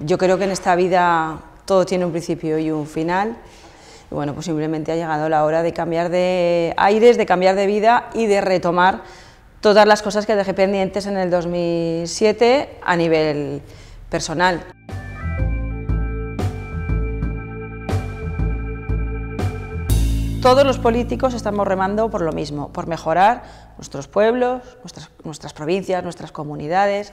Yo creo que en esta vida todo tiene un principio y un final. Y bueno, pues ha llegado la hora de cambiar de aires, de cambiar de vida y de retomar todas las cosas que dejé pendientes en el 2007 a nivel personal. Todos los políticos estamos remando por lo mismo, por mejorar nuestros pueblos, nuestras, provincias, nuestras comunidades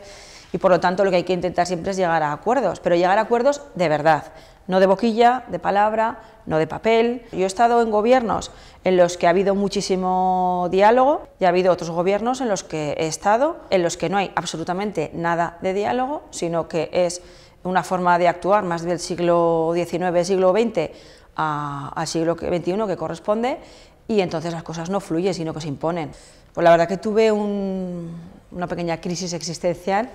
y por lo tanto lo que hay que intentar siempre es llegar a acuerdos, pero llegar a acuerdos de verdad, no de boquilla, de palabra, no de papel. Yo he estado en gobiernos en los que ha habido muchísimo diálogo y ha habido otros gobiernos en los que he estado en los que no hay absolutamente nada de diálogo, sino que es una forma de actuar más del siglo XIX, siglo XX al siglo XXI que corresponde y entonces las cosas no fluyen, sino que se imponen. Pues la verdad que tuve una pequeña crisis existencial,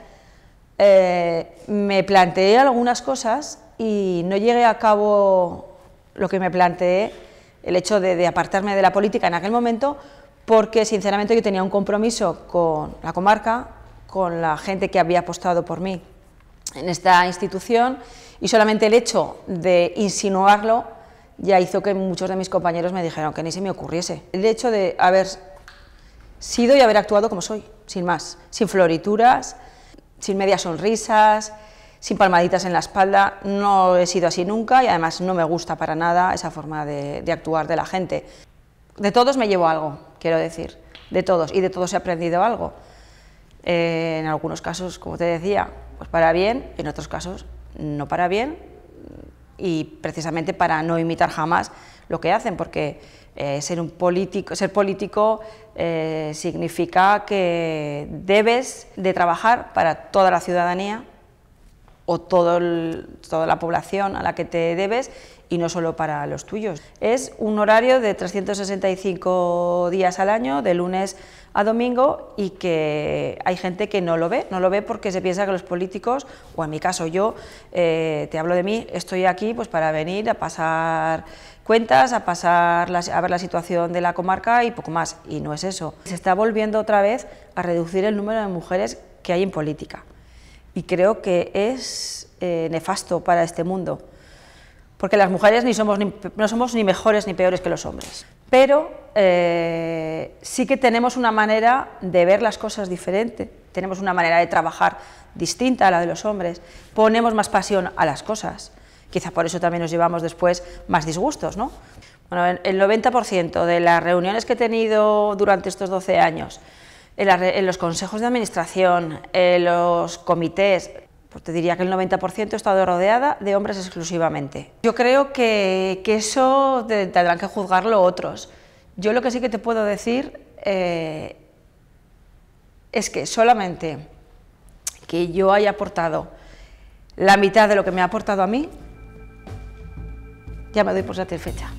eh, me planteé algunas cosas y no llegué a cabo lo que me planteé, el hecho de apartarme de la política en aquel momento, porque sinceramente yo tenía un compromiso con la comarca, con la gente que había apostado por mí en esta institución, y solamente el hecho de insinuarlo ya hizo que muchos de mis compañeros me dijeran que ni se me ocurriese. El hecho de haber sido y haber actuado como soy, sin más, sin florituras, sin medias sonrisas, sin palmaditas en la espalda, no he sido así nunca y además no me gusta para nada esa forma de, actuar de la gente. De todos me llevo algo, quiero decir, de todos, y de todos he aprendido algo. Eh, en algunos casos, como te decía, pues para bien, en otros casos no para bien, y precisamente para no imitar jamás lo que hacen, porque eh, ser, político, ser político eh, significa que debes de trabajar para toda la ciudadanía o toda la población a la que te debes y no solo para los tuyos. Es un horario de 365 días al año, de lunes a domingo, y que hay gente que no lo ve, no lo ve porque se piensa que los políticos, o en mi caso yo, eh, te hablo de mí, estoy aquí pues para venir a pasar cuentas, a, pasar a ver la situación de la comarca y poco más, y no es eso. Se está volviendo otra vez a reducir el número de mujeres que hay en política y creo que es eh, nefasto para este mundo, porque las mujeres somos no somos ni mejores ni peores que los hombres, pero eh, sí que tenemos una manera de ver las cosas diferente, tenemos una manera de trabajar distinta a la de los hombres, ponemos más pasión a las cosas, quizá por eso también nos llevamos después más disgustos, el 90% de las reuniones que he tenido durante estos 12 años en, los consejos de administración, en los comités, pues te diría que el 90% he estado rodeada de hombres exclusivamente. Yo creo que, eso tendrán que juzgarlo otros. Yo lo que sí que te puedo decir eh, es que solamente que yo haya aportado la mitad de lo que me ha aportado a mí, ya me doy por satisfecha.